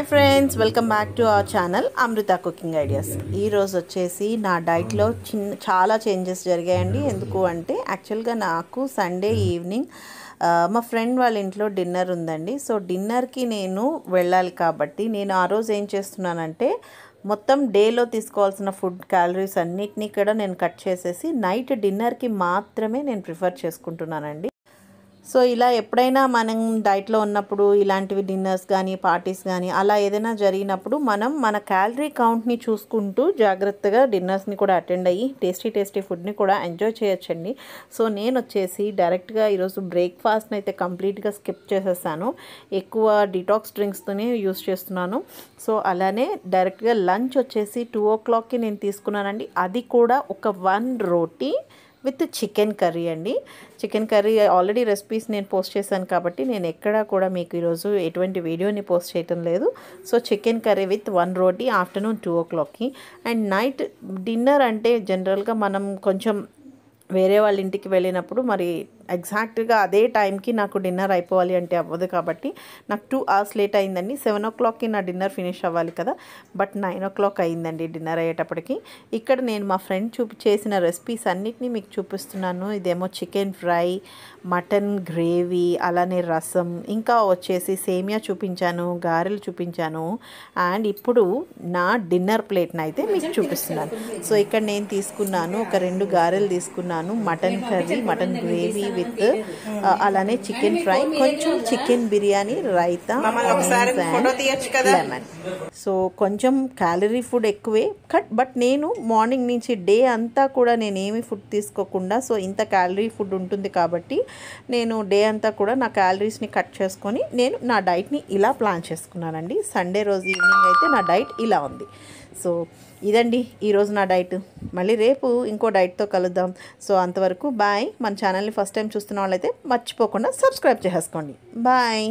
hi friends welcome back to our channel Amrutha cooking ideas ఈరోజు వచ్చేసి నా డైట్లో చిన్న చాలా చేంజెస్ జరిగాయండి ఎందుకు అంటే యాక్చువల్గా నాకు సండే ఈవినింగ్ మా ఫ్రెండ్ వాళ్ళ ఇంట్లో డిన్నర్ ఉందండి సో డిన్నర్కి నేను వెళ్ళాలి కాబట్టి నేను ఆ రోజు ఏం చేస్తున్నానంటే మొత్తం డేలో తీసుకోవాల్సిన ఫుడ్ క్యాలరీస్ అన్నిటినీ కూడా నేను కట్ చేసేసి నైట్ డిన్నర్కి మాత్రమే నేను ప్రిఫర్ చేసుకుంటున్నానండి సో ఇలా ఎప్పుడైనా మనం డైట్లో ఉన్నప్పుడు ఇలాంటివి డిన్నర్స్ కానీ పార్టీస్ కానీ అలా ఏదైనా జరిగినప్పుడు మనం మన క్యాలరీ కౌంట్ని చూసుకుంటూ జాగ్రత్తగా డిన్నర్స్ని కూడా అటెండ్ అయ్యి టేస్టీ టేస్టీ ఫుడ్ని కూడా ఎంజాయ్ చేయొచ్చండి సో నేను వచ్చేసి డైరెక్ట్గా ఈరోజు బ్రేక్ఫాస్ట్ని అయితే కంప్లీట్గా స్కిప్ చేసేసాను ఎక్కువ డిటాక్స్ డ్రింక్స్తోనే యూస్ చేస్తున్నాను సో అలానే డైరెక్ట్గా లంచ్ వచ్చేసి టూ ఓ క్లాక్కి నేను తీసుకున్నానండి అది కూడా ఒక one roti with chicken curry అండి చికెన్ కర్రీ ఆల్రెడీ రెసిపీస్ నేను పోస్ట్ చేశాను కాబట్టి నేను ఎక్కడా కూడా మీకు ఈరోజు ఎటువంటి వీడియోని పోస్ట్ చేయటం లేదు so chicken curry with one roti afternoon two ఓ క్లాక్కి అండ్ నైట్ డిన్నర్ అంటే జనరల్గా మనం కొంచెం వేరే వాళ్ళ ఇంటికి వెళ్ళినప్పుడు మరి ఎగ్జాక్ట్గా అదే టైంకి నాకు డిన్నర్ అయిపోవాలి అంటే అవ్వదు కాబట్టి నాకు టూ అవర్స్ లేట్ అయిందండి సెవెన్ ఓ క్లాక్కి నా డిన్నర్ ఫినిష్ అవ్వాలి కదా బట్ నైన్ ఓ క్లాక్ అయిందండి డిన్నర్ అయ్యేటప్పటికి ఇక్కడ నేను మా ఫ్రెండ్ చూపి చేసిన రెసిపీస్ అన్నిటినీ మీకు చూపిస్తున్నాను ఇదేమో చికెన్ ఫ్రై మటన్ గ్రేవీ అలానే రసం ఇంకా వచ్చేసి సేమియా చూపించాను గారెలు చూపించాను అండ్ ఇప్పుడు నా డిన్నర్ ప్లేట్ని అయితే మీకు చూపిస్తున్నాను సో ఇక్కడ నేను తీసుకున్నాను ఒక రెండు గారెలు తీసుకున్నాను mutton curry mutton gravy with uh, uh, అలానే చికెన్ ఫ్రై కొంచెం chicken biryani raita lemon so కొంచెం క్యాలరీ ఫుడ్ ఎక్కువే కట్ బట్ నేను మార్నింగ్ నుంచి డే అంతా కూడా నేను ఏమి ఫుడ్ తీసుకోకుండా సో ఇంత క్యాలరీ ఫుడ్ ఉంటుంది కాబట్టి నేను డే అంతా కూడా నా క్యాలరీస్ని కట్ చేసుకొని నేను నా డైట్ని ఇలా ప్లాన్ చేసుకున్నానండి సండే రోజు ఈవినింగ్ అయితే నా డైట్ ఇలా ఉంది సో ఇదండి ఈరోజు నా డైట్ మళ్ళీ రేపు ఇంకో డైట్తో కలుద్దాం సో అంతవరకు బాయ్ మన ఛానల్ని ఫస్ట్ టైం చూస్తున్న వాళ్ళైతే మర్చిపోకుండా సబ్స్క్రైబ్ చేసుకోండి బాయ్